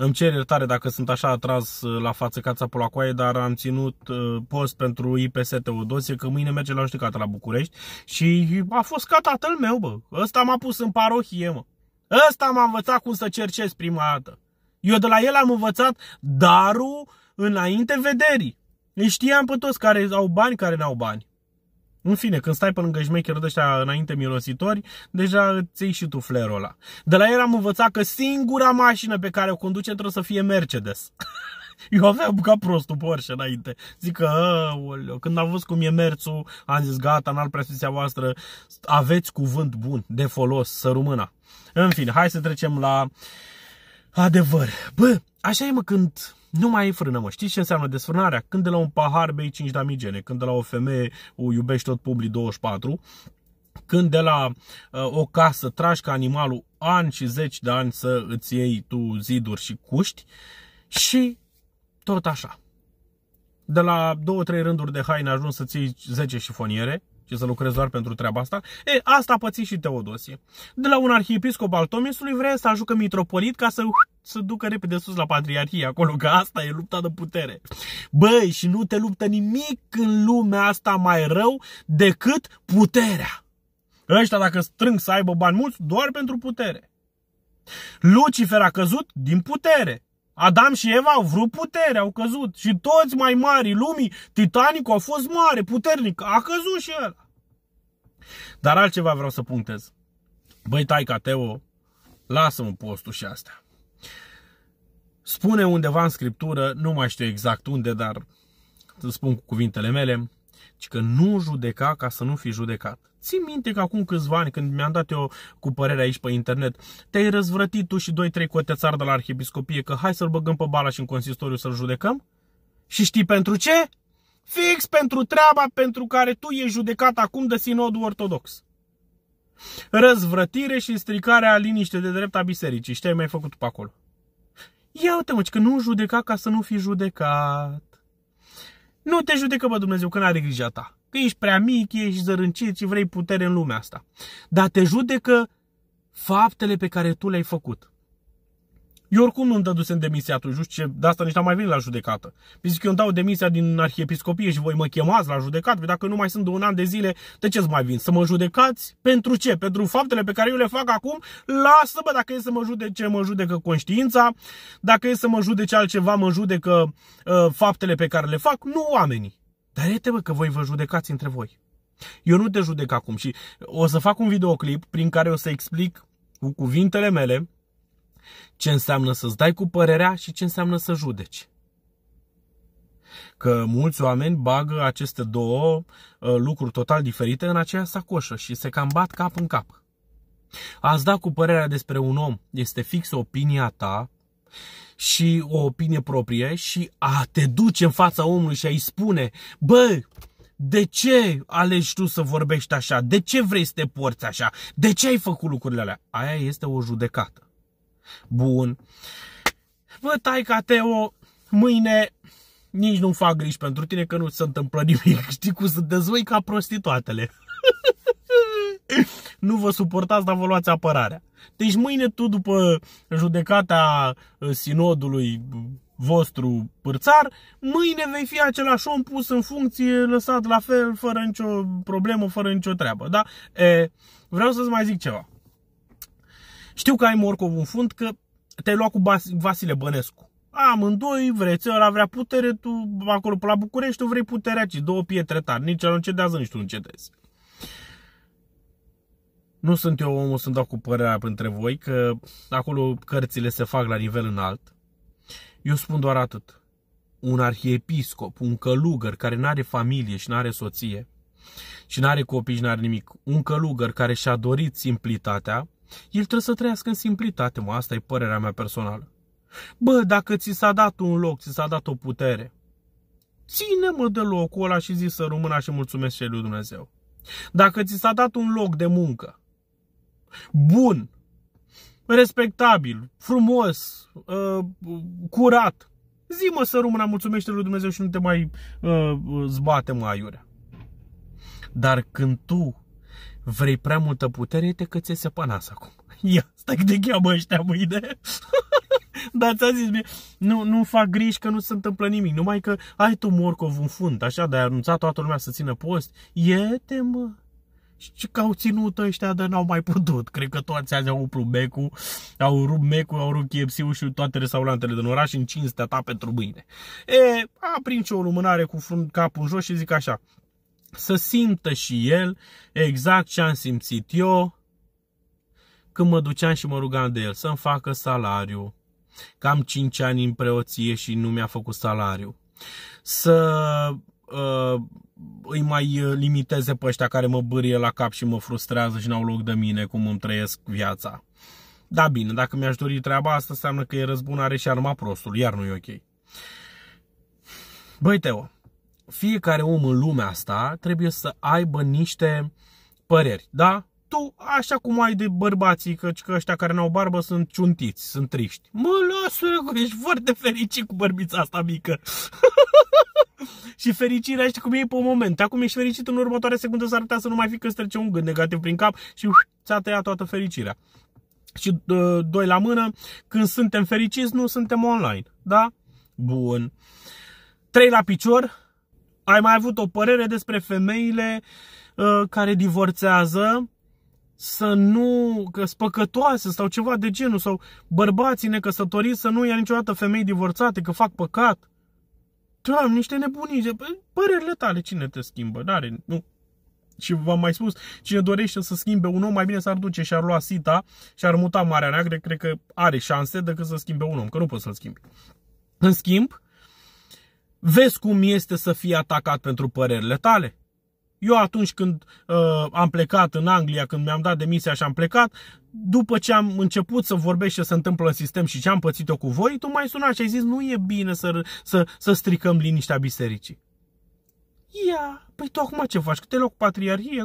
Îmi cer iertare dacă sunt așa atras uh, la față ca țapul la coaie, dar am ținut uh, post pentru IPS Teodosie că mâine merge la judecată la București și a fost ca tatăl meu, bă. Ăsta m-a pus în parohie, mă. Ăsta m-a învățat cum să cercesc prima dată. Eu de la el am învățat darul înainte vederii. Îi știam pe toți care au bani, care n-au bani. În fine, când stai pe lângă șmecherul de ăștia înainte mirositori, deja îți iei și tu flerul ăla. De la el am învățat că singura mașină pe care o conduce trebuie să fie Mercedes. Eu aveam ca prostul Porsche înainte. Zic că, oleo, când am văzut cum e merțul, am zis, gata, în prea voastră, aveți cuvânt bun, de folos, să rămână. În fine, hai să trecem la adevăr. Bă, așa e mă când nu mai ai frână, mă. Știți ce înseamnă desfrânarea? Când de la un pahar bei 5 damigene, când de la o femeie o iubești tot public 24, când de la uh, o casă tragi ca animalul ani și zeci de ani să îți iei tu ziduri și cuști și tot așa. De la două, trei rânduri de haine ajuns să ții 10 șifoniere și să lucrezi doar pentru treaba asta. E, asta a pățit și Teodosie. De la un arhiepiscop al Tomisului vrea să ajucă mitropolit ca să să ducă repede sus la patriarhie acolo, că asta e lupta de putere. Băi, și nu te luptă nimic în lumea asta mai rău decât puterea. Ăștia dacă strâng să aibă bani mulți, doar pentru putere. Lucifer a căzut din putere. Adam și Eva au vrut putere, au căzut. Și toți mai mari lumii, Titanicul a fost mare, puternic, a căzut și el. Dar altceva vreau să punctez. Băi, taica Teo, lasă-mă postul și astea. Spune undeva în scriptură, nu mai știu exact unde, dar să spun cu cuvintele mele, ci că nu judeca ca să nu fi judecat. Țin minte că acum câțiva ani, când mi-am dat eu cu părerea aici pe internet, te-ai răzvrătit tu și doi, trei cotețari de la arhiepiscopie că hai să-l băgăm pe bala și în consistoriu să-l judecăm? Și știi pentru ce? Fix pentru treaba pentru care tu ești judecat acum de sinodul ortodox. Răzvrătire și stricarea liniște de drept a bisericii. ce ai mai făcut pe acolo. Ia uite mă, că nu judeca ca să nu fi judecat. Nu te judecă, bă, Dumnezeu, că n-are grija ta. Că ești prea mic, ești zărâncit și vrei putere în lumea asta. Dar te judecă faptele pe care tu le-ai făcut. Eu oricum nu-mi dădusem demisia atunci, știu ce, de asta nici n-am mai venit la judecată. Mi zic că eu îmi dau demisia din arhiepiscopie și voi mă chemați la judecată, păi dacă nu mai sunt de un an de zile, de ce mai vin? Să mă judecați? Pentru ce? Pentru faptele pe care eu le fac acum? Lasă-mă, dacă e să mă judece, mă judecă conștiința, dacă e să mă judece altceva, mă judecă uh, faptele pe care le fac, nu oamenii. Dar iete mă că voi vă judecați între voi. Eu nu te judec acum și o să fac un videoclip prin care o să explic cu cuvintele mele ce înseamnă să-ți dai cu părerea și ce înseamnă să judeci. Că mulți oameni bagă aceste două uh, lucruri total diferite în aceeași sacoșă și se cam bat cap în cap. Ați da cu părerea despre un om este fix opinia ta și o opinie proprie și a te duce în fața omului și a-i spune, bă, de ce alegi tu să vorbești așa? De ce vrei să te porți așa? De ce ai făcut lucrurile alea? Aia este o judecată bun. Bă, taica Teo, mâine nici nu fac griji pentru tine că nu se întâmplă nimic. Știi cum să dezvăi ca prostituatele. nu vă suportați, dar vă luați apărarea. Deci mâine tu, după judecata uh, sinodului vostru pârțar, mâine vei fi același om pus în funcție, lăsat la fel, fără nicio problemă, fără nicio treabă. Da? E, vreau să-ți mai zic ceva. Știu că ai morcov în fund, că te-ai luat cu Vasile Bănescu. Amândoi vreți, ăla vrea putere, tu acolo pe la București, tu vrei puterea ci două pietre tari, nici nu cedează, nici tu încetezi. Nu sunt eu omul să-mi dau cu părerea între voi, că acolo cărțile se fac la nivel înalt. Eu spun doar atât. Un arhiepiscop, un călugăr care nu are familie și nu are soție și nu are copii și nu are nimic, un călugăr care și-a dorit simplitatea, el trebuie să trăiască în simplitate, mă, asta e părerea mea personală. Bă, dacă ți s-a dat un loc, ți s-a dat o putere, ține-mă de locul ăla și zi să rămână și mulțumesc și lui Dumnezeu. Dacă ți s-a dat un loc de muncă, bun, respectabil, frumos, uh, curat, zi mă să rămână, mulțumește lui Dumnezeu și nu te mai uh, zbate mai aiurea. Dar când tu vrei prea multă putere că ți e acum. Ia, stai de cheamă ăștia mâine. Dar ți-a zis mie, nu, nu fac griji că nu se întâmplă nimic, numai că ai tu morcov în fund, așa, de a anunța toată lumea să țină post. Iete, mă! Și că au ținut ăștia, dar n-au mai putut. Cred că toți azi au umplut becul, au rupt mecul, au rupt kfc și toate restaurantele din oraș în cinstea ta pentru mâine. E, a prins o lumânare cu frun capul în jos și zic așa, să simtă și el exact ce am simțit eu când mă duceam și mă rugam de el să-mi facă salariu. Cam 5 ani în preoție și nu mi-a făcut salariu. Să uh, îi mai limiteze pe ăștia care mă bârie la cap și mă frustrează și n-au loc de mine cum îmi trăiesc viața. Da, bine, dacă mi-aș dori treaba asta, înseamnă că e răzbunare și arma prostul, iar nu e ok. Băi, Teo, fiecare om în lumea asta trebuie să aibă niște păreri, da? Tu, așa cum ai de bărbații, că, că ăștia care n-au barbă sunt ciuntiți, sunt triști. Mă, lasă că ești foarte fericit cu bărbița asta mică. și fericirea ești cum e pe moment. Acum ești fericit, în următoarea secundă s-ar putea să nu mai fi că trece un gând negativ prin cap și uf, ți-a tăiat toată fericirea. Și doi la mână, când suntem fericiți, nu suntem online. Da? Bun. Trei la picior, ai mai avut o părere despre femeile uh, care divorțează, să nu, că spăcătoase sau ceva de genul, sau bărbații necăsătoriți să nu ia niciodată femei divorțate, că fac păcat. Doamne, niște nebunii, păi, părerile tale cine te schimbă, n-are, nu. Și v-am mai spus, cine dorește să schimbe un om, mai bine s-ar duce și ar lua sita și ar muta Marea Neagră, cred că are șanse decât să schimbe un om, că nu poți să-l schimbi. În schimb, Vezi cum este să fii atacat pentru părerile tale? Eu atunci când uh, am plecat în Anglia, când mi-am dat demisia și am plecat, după ce am început să vorbesc ce se întâmplă în sistem și ce am pățit-o cu voi, tu mai sunat și ai zis, nu e bine să, să, să stricăm liniștea bisericii. Ia, păi tu acum ce faci? Că te loc patriarhie?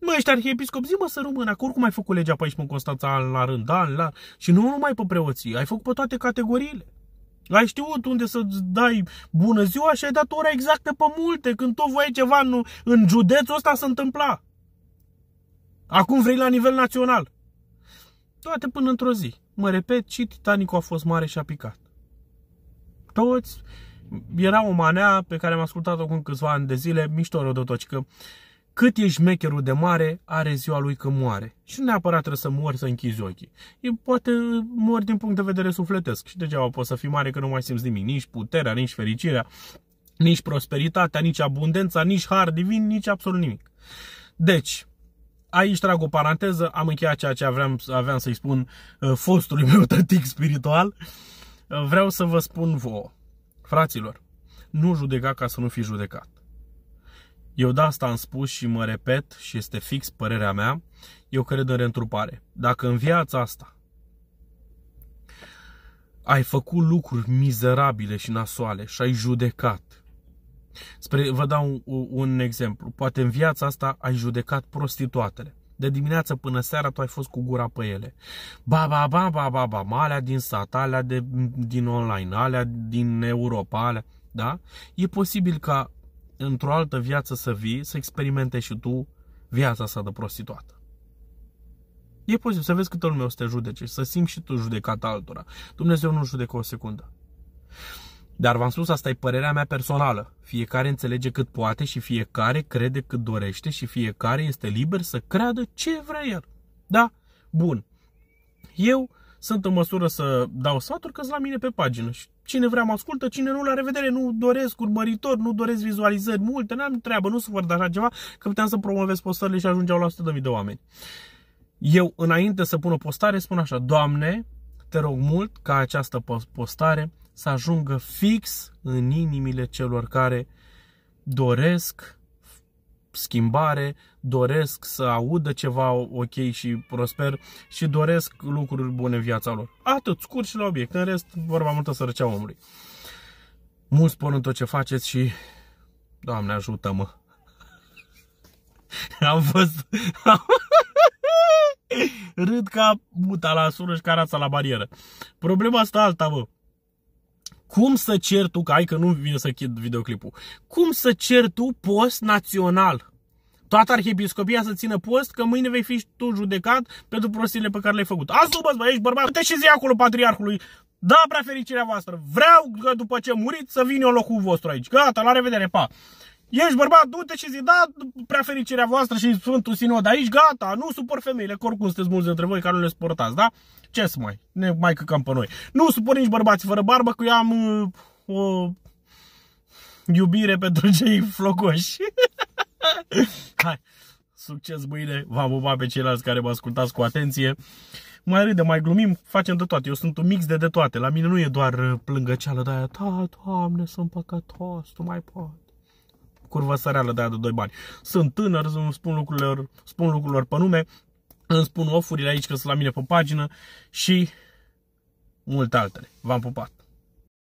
Mă, ești arhiepiscop, zi mă să rămână, că oricum ai făcut legea pe aici în Constanța an la rând, an da, la... Și nu numai pe preoții, ai făcut pe toate categoriile. Ai știut unde să-ți dai bună ziua și ai dat ora exactă pe multe. Când tot voiai ceva în, în județul ăsta se întâmpla. Acum vrei la nivel național. Toate până într-o zi. Mă repet, și Titanicul a fost mare și a picat. Toți era o manea pe care am ascultat-o acum câțiva ani de zile, mișto rău de tot, că cât e șmecherul de mare, are ziua lui că moare. Și nu neapărat trebuie să mori să închizi ochii. E, poate uh, mor din punct de vedere sufletesc și degeaba poți să fii mare că nu mai simți nimic, nici puterea, nici fericirea, nici prosperitatea, nici abundența, nici har divin, nici absolut nimic. Deci, aici trag o paranteză, am încheiat ceea ce aveam, aveam să-i spun uh, fostului meu tătic spiritual. Uh, vreau să vă spun vouă, fraților, nu judeca ca să nu fi judecat. Eu de da, asta am spus și mă repet și este fix părerea mea, eu cred în reîntrupare. Dacă în viața asta ai făcut lucruri mizerabile și nasoale și ai judecat, spre, vă dau un, un exemplu, poate în viața asta ai judecat prostituatele. De dimineață până seara tu ai fost cu gura pe ele. Ba, ba, ba, ba, ba, ba, alea din sat, alea de, din online, alea din Europa, alea, da? E posibil ca într-o altă viață să vii, să experimentezi și tu viața asta de prostituată. E posibil să vezi câtă lume o să te judece și să simți și tu judecata altora. Dumnezeu nu judecă o secundă. Dar v-am spus, asta e părerea mea personală. Fiecare înțelege cât poate și fiecare crede cât dorește și fiecare este liber să creadă ce vrea el. Da? Bun. Eu sunt în măsură să dau sfaturi că la mine pe pagină și Cine vrea mă ascultă, cine nu, la revedere, nu doresc urmăritori, nu doresc vizualizări multe, n-am treabă, nu sufăr de da așa ceva, că puteam să promovez postările și ajungeau la 100.000 de oameni. Eu, înainte să pun o postare, spun așa, Doamne, te rog mult ca această postare să ajungă fix în inimile celor care doresc schimbare, doresc să audă ceva ok și prosper și doresc lucruri bune în viața lor. Atât, scurt și la obiect. În rest, vorba multă sărăcea omului. Mult spun în tot ce faceți și... Doamne, ajută-mă! Am fost... Râd ca muta la sură și carața la barieră. Problema asta alta, mă. Cum să cer tu, că ai că nu vine să chid videoclipul, cum să cer tu post național? Toată arhiepiscopia să țină post că mâine vei fi tu judecat pentru prostiile pe care le-ai făcut. Asumă-ți, bă, ești bărbat, te și zi acolo patriarhului, da prea fericirea voastră, vreau că după ce muriți să vin eu locul vostru aici. Gata, la revedere, pa! Ești bărbat, du-te și zi, da, prea fericirea voastră și Sfântul Sinod aici, gata, nu supor femeile, că oricum sunteți mulți dintre voi care nu le suportați, da? Ce să mai, ne mai căcăm pe noi. Nu supor nici bărbați fără barbă, că eu am uh, o iubire pentru cei flocoși. Hai, succes mâine, v-am bubat pe ceilalți care mă ascultați cu atenție. Mai râdem, mai glumim, facem de toate. Eu sunt un mix de de toate. La mine nu e doar uh, plângăceală de aia, da, Doamne, sunt păcătos, tu mai poți curvă săreală de aia de 2 bani. Sunt tânăr, îmi spun lucrurilor, spun lucrurilor pe nume, îmi spun ofurile aici că sunt la mine pe pagină și multe altele. V-am pupat!